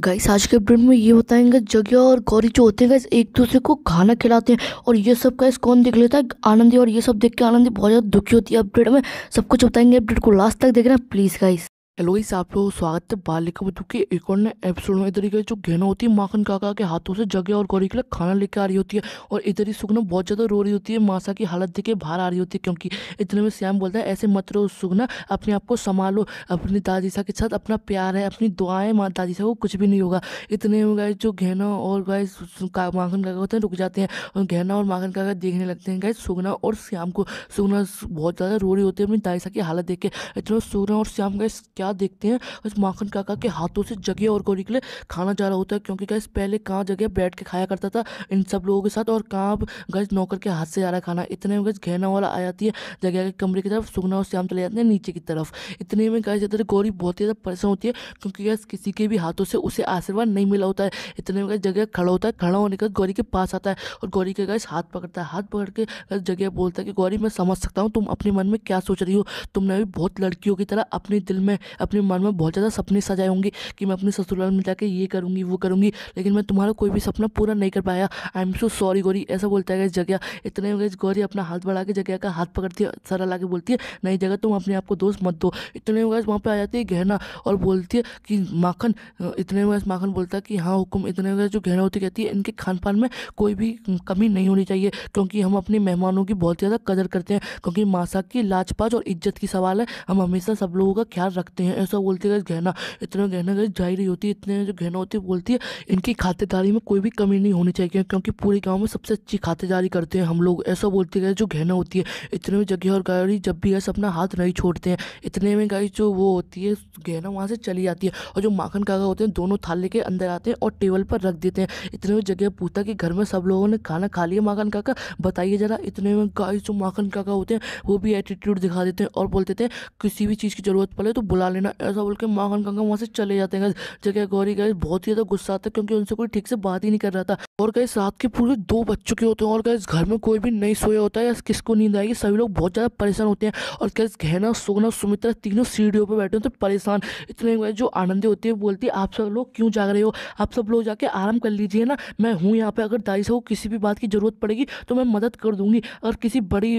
guys आज के update में ये होता है जगह और गौरी जो होते हैं गाइस एक दूसरे को खाना खिलाते हैं और ये सब गाइस कौन देख लेता है आनंदी और ये सब देख के आनंदी बहुत ज़्यादा दुखी होती है अपडेट में सब कुछ बताएंगे अपडेट को लास्ट तक देखना प्लीज़ गाइस हेलो इस आप लोग स्वागत है बालिका बुद्ध के एक और नए एपिसोड में इधर ही जो गहना होती है माखन काका के हाथों से जगह और गौरी के लिए खाना लेके आ रही होती है और इधर ही सुगना बहुत ज़्यादा रो रही होती है मासा की हालत देख के बाहर आ रही होती है क्योंकि इतने में श्याम बोलता है ऐसे मत रहो सुगना अपने आप को संभालो अपनी सा के साथ अपना प्यार है अपनी दुआएं माँ सा को कुछ भी नहीं होगा इतने में गाय जो गहना और गाय माखन काका होते हैं रुक जाते हैं और गहना और माखन काका देखने लगते हैं गाय सुगना और श्याम को सुगना बहुत ज़्यादा रो रही होती है अपनी सा की हालत देख के इतने सुगना और श्याम गाय क्या देखते हैं बस माखन काका के हाथों से जगह और के लिए खाना जा रहा होता है क्योंकि गैस पहले कहाँ जगह बैठ के खाया करता था इन सब लोगों के साथ और कहाँ गैस नौकर के हाथ से जा रहा है खाना इतने में गैस घहना वाला आ जाती है जगह के कमरे की तरफ सुगना और श्याम चले जाते हैं नीचे की तरफ इतने में गैस इधर गौरी बहुत ही ज़्यादा परेशान होती है क्योंकि गैस किसी के भी हाथों से उसे आशीर्वाद नहीं मिला होता है इतने में गैस जगह खड़ा होता है खड़ा होने के बाद गौरी के पास आता है और गौरी के गैस हाथ पकड़ता है हाथ पकड़ के जगह बोलता है कि गौरी मैं समझ सकता हूँ तुम अपने मन में क्या सोच रही हो तुमने भी बहुत लड़कियों की तरह अपने दिल में अपने मन में बहुत ज़्यादा सपने सजाए होंगे कि मैं अपने ससुराल में जाके ये करूँगी वो करूँगी लेकिन मैं तुम्हारा कोई भी सपना पूरा नहीं कर पाया I am so sorry Gauri ऐसा बोलता है जगह इतने गौरी अपना हाथ बढ़ा के जगह का हाथ पकड़ती है सर ला के बोलती है नहीं जगह तुम अपने आप को दोस्त मत दो इतने गए वहाँ पर आ जाती है गहना और बोलती है कि माखन इतने माखन बोलता है कि हाँ हुक्म इतने में जो गहना होती कहती है इनके खान पान में कोई भी कमी नहीं होनी चाहिए क्योंकि हम अपने मेहमानों की बहुत ज़्यादा कदर करते हैं क्योंकि मासा की लाजपाज और इज्जत की सवाल है हम हमेशा सब लोगों का ख्याल रखते हैं करते हैं ऐसा बोलते हैं गहना इतना गहना गई जाहिर ही होती है इतने जो गहना होती है बोलती है इनकी खातेदारी में कोई भी कमी नहीं होनी चाहिए क्योंकि पूरे गाँव में सबसे अच्छी खातेदारी करते हैं हम लोग ऐसा बोलते गए जो गहना होती है इतने में जगह और गाड़ी जब भी गैस अपना हाथ नहीं छोड़ते हैं इतने में गाइस जो वो होती है गहना वहाँ से चली जाती है और जो माखन काका होते हैं दोनों थाले के अंदर आते हैं और टेबल पर रख देते हैं इतने में जगह पूछता कि घर में सब लोगों ने खाना खा लिया माखन काका बताइए ज़रा इतने में गाय जो माखन काका होते हैं वो भी एटीट्यूड दिखा देते हैं और बोलते थे किसी भी चीज़ की ज़रूरत पड़े तो बुला लेना ऐसा बोल के माखन कंका वहाँ से चले जाते हैं जगह गौरी गए बहुत ही ज़्यादा गुस्सा आता है क्योंकि उनसे कोई ठीक से बात ही नहीं कर रहा था और गए रात के पूरे दो बज चुके होते हैं और गए घर में कोई भी नहीं सोया होता है या किसको नींद आएगी सभी लोग बहुत ज़्यादा परेशान होते हैं और गए गहना सोना सुमित्रा तीनों सीढ़ियों पर बैठे होते हैं परेशान इतने जो आनंदी होती है बोलती है आप सब लोग क्यों जाग रहे हो आप सब लोग जाके आराम कर लीजिए ना मैं हूँ यहाँ पर अगर दादी से किसी भी बात की ज़रूरत पड़ेगी तो मैं मदद कर दूंगी अगर किसी बड़ी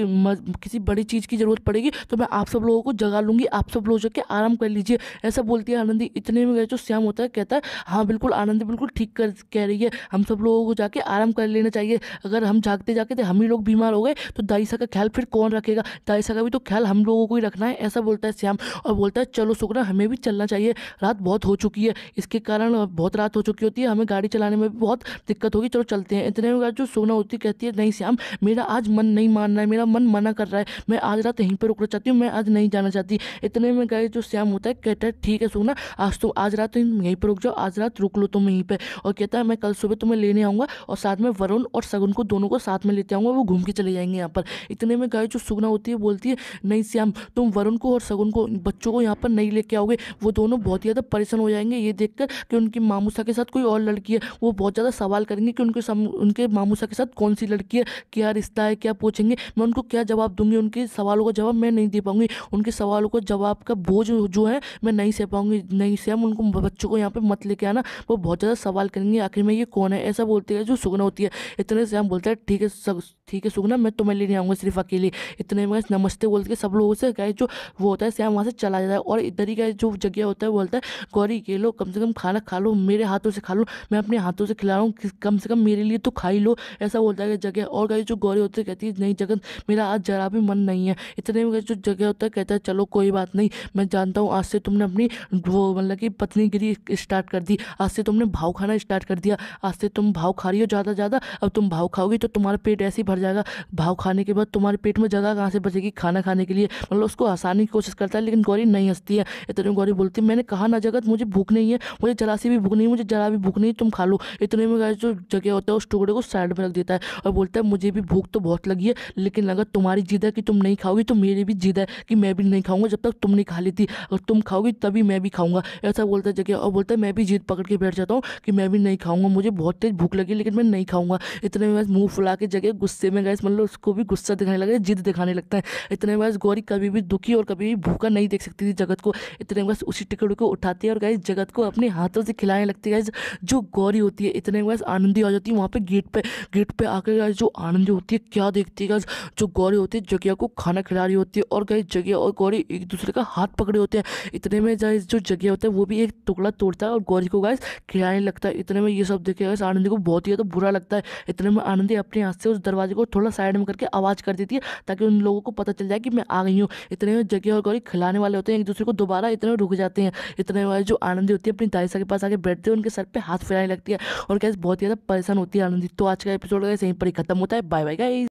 किसी बड़ी चीज़ की ज़रूरत पड़ेगी तो मैं आप सब लोगों को जगा लूँगी आप सब लोग जाके आराम पहन लीजिए ऐसा बोलती है आनंदी इतने में गए जो तो श्याम होता है कहता है हाँ बिल्कुल आनंदी बिल्कुल ठीक कर कह रही है हम सब लोगों को जाके आराम कर लेना चाहिए अगर हम जागते जाके तो हम ही लोग बीमार हो गए तो दाइसा का ख्याल फिर कौन रखेगा दाइसा का भी तो ख्याल हम लोगों को ही रखना है ऐसा बोलता है श्याम और बोलता है चलो सुगना हमें भी चलना चाहिए रात बहुत हो चुकी है इसके कारण बहुत रात हो चुकी होती है हमें गाड़ी चलाने में बहुत दिक्कत होगी चलो चलते हैं इतने में जो तो सोना होती कहती है नहीं श्याम मेरा आज मन नहीं मान रहा है मेरा मन मना कर रहा है मैं आज रात यहीं पर रुकना चाहती हूँ मैं आज नहीं जाना चाहती इतने में गए जो तो श्याम होता है कहता है ठीक है सुगना आज तुम तो, आज रात तुम यहीं पर रुक जाओ आज रात रुक लो तुम यहीं पर और कहता है मैं कल सुबह तुम्हें लेने आऊँगा और साथ में वरुण और सगुन को दोनों को साथ में लेते आऊँगा वो घूम के चले जाएंगे यहाँ पर इतने में गाय जो सुगना होती है बोलती है नहीं श्याम तुम वरुण को और सगुन को बच्चों को यहाँ पर नहीं लेके आओगे वो दोनों बहुत ही ज़्यादा परेशान हो जाएंगे ये देखकर कि उनकी मामूसा के साथ कोई और लड़की है वो बहुत ज़्यादा सवाल करेंगे कि उनके सम, उनके मामूसा के साथ कौन सी लड़की है क्या रिश्ता है क्या पूछेंगे मैं उनको क्या जवाब दूंगी उनके सवालों का जवाब मैं नहीं दे पाऊंगी उनके सवालों का जवाब का बोझ जो हैं है मैं नहीं सह पाऊंगी नहीं सह उनको बच्चों को यहाँ पर मत लेके आना वो बहुत ज़्यादा सवाल करेंगे आखिर में ये कौन है ऐसा बोलते हैं जो सुगना होती है इतने से हम बोलते हैं ठीक है ठीक है सुगना मैं तुम्हें लेने आऊँगा सिर्फ अकेले इतने में नमस्ते बोलते हैं सब लोगों से गए जो वो होता है श्याम वहाँ से चला जाता है और इधर ही गए जो जगह होता है वो बोलता है गौरी ये लो कम से कम खाना खा लो मेरे हाथों से खा लो मैं अपने हाथों से खिला रहा हूँ कम से कम मेरे लिए तो खा ही लो ऐसा बोलता है जगह और गई जो गौरी होती है कहती है नहीं जगन मेरा आज जरा भी मन नहीं है इतने में जो जगह होता है कहता है चलो कोई बात नहीं मैं जानता हूँ हूँ आज से तुमने अपनी वो मतलब कि पत्नी गिरी स्टार्ट कर दी आज से तुमने भाव खाना स्टार्ट कर दिया आज से तुम भाव खा रही हो ज़्यादा ज़्यादा अब तुम भाव खाओगी तो तुम्हारा पेट ऐसे ही भर जाएगा भाव खाने के बाद तुम्हारे पेट में जगह कहाँ से बचेगी खाना खाने के लिए मतलब उसको हंसाने की कोशिश करता है लेकिन गौरी नहीं हंसती है इतने गौरी बोलती है मैंने कहा ना जगत मुझे भूख नहीं है मुझे जरा सी भी भूख नहीं मुझे जरा भी भूख नहीं तुम खा लो इतने में जो जगह होता है उस टुकड़े को साइड में रख देता है और बोलता है मुझे भी भूख तो बहुत लगी है लेकिन अगर तुम्हारी जिद है कि तुम नहीं खाओगी तो मेरी भी जिद है कि मैं भी नहीं खाऊंगा जब तक तुम नहीं खा लेती अगर तुम खाओगी तभी मैं भी खाऊंगा ऐसा बोलता जगह और बोलता है मैं भी जीत पकड़ के बैठ जाता हूँ कि मैं भी नहीं खाऊंगा मुझे बहुत तेज़ भूख लगी लेकिन मैं नहीं खाऊंगा इतने में बस मुँह फुला के जगह गुस्से में गए मतलब उसको भी गुस्सा दिखाने लगा जिद दिखाने लगता है इतने बस गौरी कभी भी दुखी और कभी भी भूखा नहीं देख सकती थी जगत को इतने बस उसी टिकट को उठाती है और गए जगत को अपने हाथों से खिलाने लगती है जो गौरी होती है इतने बस आनंदी आ जाती है वहाँ पर गेट पर गेट पर आकर जो आनंदी होती है क्या देखती है जो गौरी होती है जगिया को खाना खिला रही होती है और गए जगिया और गौरी एक दूसरे का हाथ पकड़े होते हैं है इतने में गाइस जो जगह होता है वो भी एक टुकड़ा तोड़ता है और गौरी को गाइस खिलाने लगता है इतने में ये सब देखे गाइस आनंदी को बहुत ही तो बुरा लगता है इतने में आनंदी अपने हाथ से उस दरवाजे को थोड़ा साइड में करके आवाज़ कर देती है ताकि उन लोगों को पता चल जाए कि मैं आ गई हूँ इतने में जगह और गौरी खिलाने वाले होते हैं एक दूसरे को दोबारा इतने में रुक जाते हैं इतने में जो आनंदी होती है अपनी दाइसा के पास आके बैठते हैं उनके सर पर हाथ फैलाने लगती है और गैस बहुत ही ज़्यादा परेशान होती है आनंदी तो आज का एपिसोड गैस यहीं पर ही खत्म होता है बाय बाय गाइस